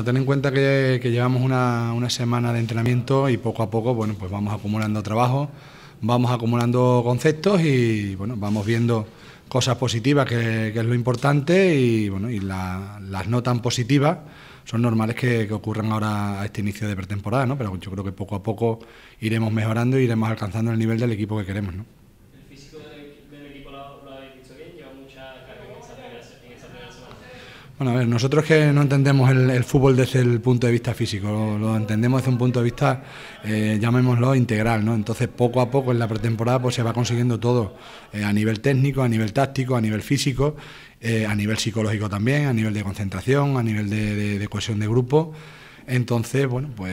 Ten en cuenta que, llevamos una, semana de entrenamiento y poco a poco bueno, pues vamos acumulando trabajo, vamos acumulando conceptos y bueno, vamos viendo cosas positivas, que, es lo importante, y, bueno, y las no tan positivas son normales que, ocurran ahora a este inicio de pretemporada, ¿no? pero yo creo que poco a poco iremos mejorando y iremos alcanzando el nivel del equipo que queremos. ¿no? Bueno, a ver, nosotros que no entendemos el, fútbol desde el punto de vista físico, lo, entendemos desde un punto de vista, eh, llamémoslo, integral, ¿no? Entonces, poco a poco en la pretemporada pues, se va consiguiendo todo, eh, a nivel técnico, a nivel táctico, a nivel físico, eh, a nivel psicológico también, a nivel de concentración, a nivel de, de cohesión de grupo. Entonces, bueno, pues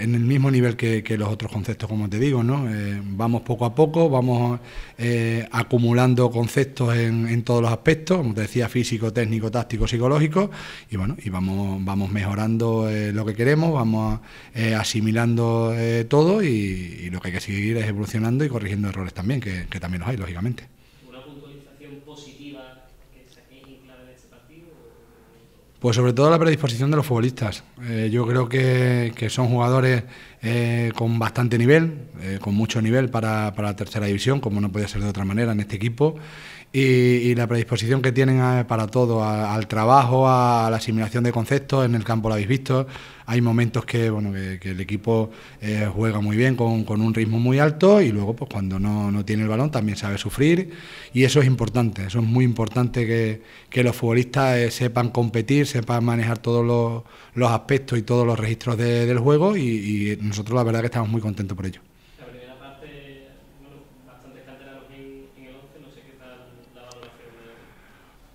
en el mismo nivel que, los otros conceptos, como te digo, ¿no? Eh, vamos poco a poco, vamos eh, acumulando conceptos en, todos los aspectos, como te decía, físico, técnico, táctico, psicológico, y bueno, y vamos, vamos mejorando eh, lo que queremos, vamos asimilando todo y, lo que hay que seguir es evolucionando y corrigiendo errores también, que, también los hay, lógicamente. Pues sobre todo la predisposición de los futbolistas. Eh, yo creo que, que son jugadores eh, con bastante nivel, eh, con mucho nivel para, la tercera división, como no podía ser de otra manera en este equipo, y, la predisposición que tienen para todo, al trabajo, a, la asimilación de conceptos, en el campo lo habéis visto, hay momentos que, bueno, que, el equipo eh, juega muy bien, con, con, un ritmo muy alto, y luego pues cuando no, tiene el balón también sabe sufrir, y eso es importante, eso es muy importante que, que los futbolistas sepan competir, sepan manejar todos los, los, aspectos y todos los registros del juego, y nosotros la verdad que estamos muy contentos por ello. La primera parte, el 11, no sé qué tal la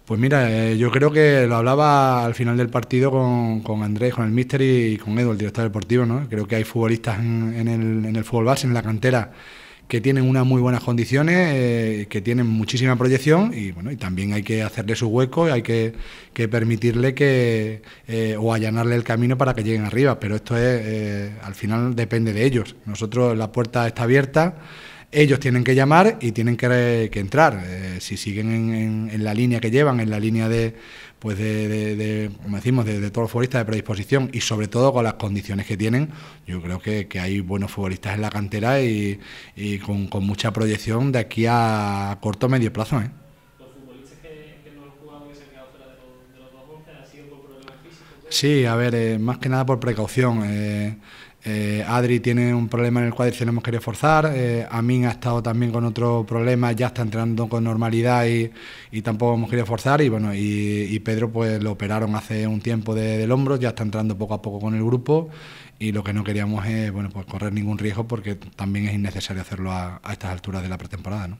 Pues mira, eh, yo creo que lo hablaba al final del partido con, con Andrés, con el mister y con Edu, el director deportivo, ¿no? Creo que hay futbolistas en, en, el, en el fútbol base, en la cantera, que tienen unas muy buenas condiciones, eh, que tienen muchísima proyección y bueno, y también hay que hacerle su hueco, ...y hay que, permitirle que eh, o allanarle el camino para que lleguen arriba, pero esto es eh, al final depende de ellos. Nosotros la puerta está abierta ellos tienen que llamar y tienen que, entrar. Eh, si siguen en, la línea que llevan, en la línea de, pues de, decimos, de, todos los futbolistas de predisposición y sobre todo con las condiciones que tienen, yo creo que, hay buenos futbolistas en la cantera y, con, mucha proyección de aquí a corto o medio plazo. ¿eh? Sí, a ver, eh, más que nada por precaución. Eh, eh, Adri tiene un problema en el cuádriceps, no hemos querido forzar. Eh, Amin ha estado también con otro problema, ya está entrando con normalidad y, tampoco hemos querido forzar. Y bueno, y, Pedro pues lo operaron hace un tiempo del hombro, ya está entrando poco a poco con el grupo. Y lo que no queríamos es bueno, pues correr ningún riesgo porque también es innecesario hacerlo a, estas alturas de la pretemporada.